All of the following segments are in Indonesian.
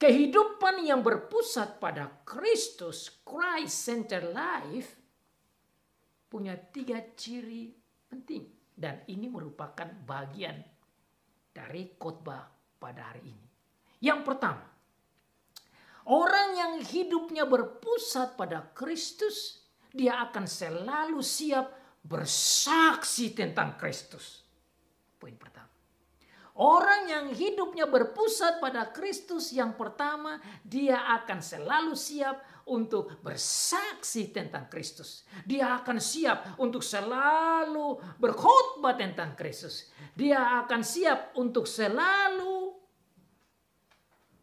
kehidupan yang berpusat pada Kristus, Christ Center Life, punya tiga ciri penting. Dan ini merupakan bagian dari khotbah pada hari ini. Yang pertama, orang yang hidupnya berpusat pada Kristus, dia akan selalu siap bersaksi tentang Kristus. Poin pertama. Orang yang hidupnya berpusat pada Kristus yang pertama, dia akan selalu siap untuk bersaksi tentang Kristus. Dia akan siap untuk selalu berkhotbah tentang Kristus. Dia akan siap untuk selalu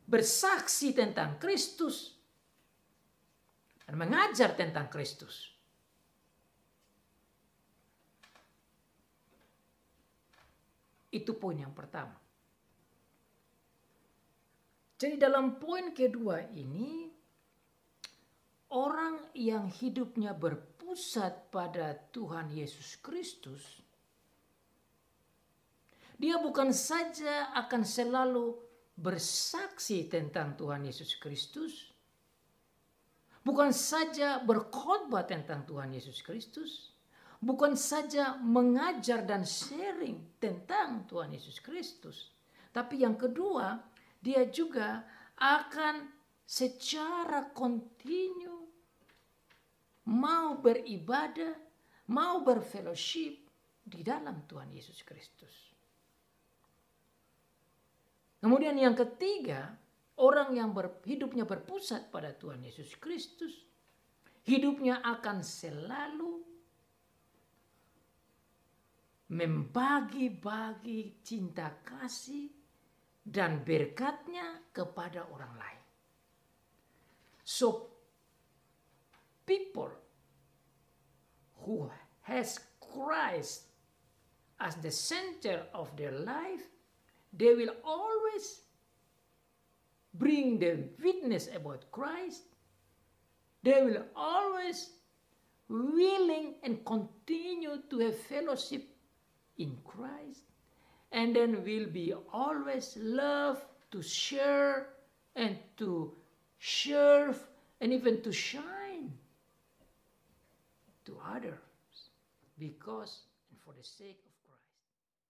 bersaksi tentang Kristus dan mengajar tentang Kristus. Itu poin yang pertama. Jadi dalam poin kedua ini, orang yang hidupnya berpusat pada Tuhan Yesus Kristus, dia bukan saja akan selalu bersaksi tentang Tuhan Yesus Kristus, bukan saja berkhotbah tentang Tuhan Yesus Kristus, bukan saja mengajar dan sharing tentang Tuhan Yesus Kristus, tapi yang kedua, dia juga akan secara kontinu mau beribadah, mau berfellowship di dalam Tuhan Yesus Kristus. Kemudian yang ketiga, orang yang ber, hidupnya berpusat pada Tuhan Yesus Kristus, hidupnya akan selalu membagi-bagi cinta kasih dan berkatnya kepada orang lain. So, people who has Christ as the center of their life, they will always bring the witness about Christ. They will always willing and continue to have fellowship in Christ. And then we'll be always love to share and to serve and even to shine to others because and for the sake of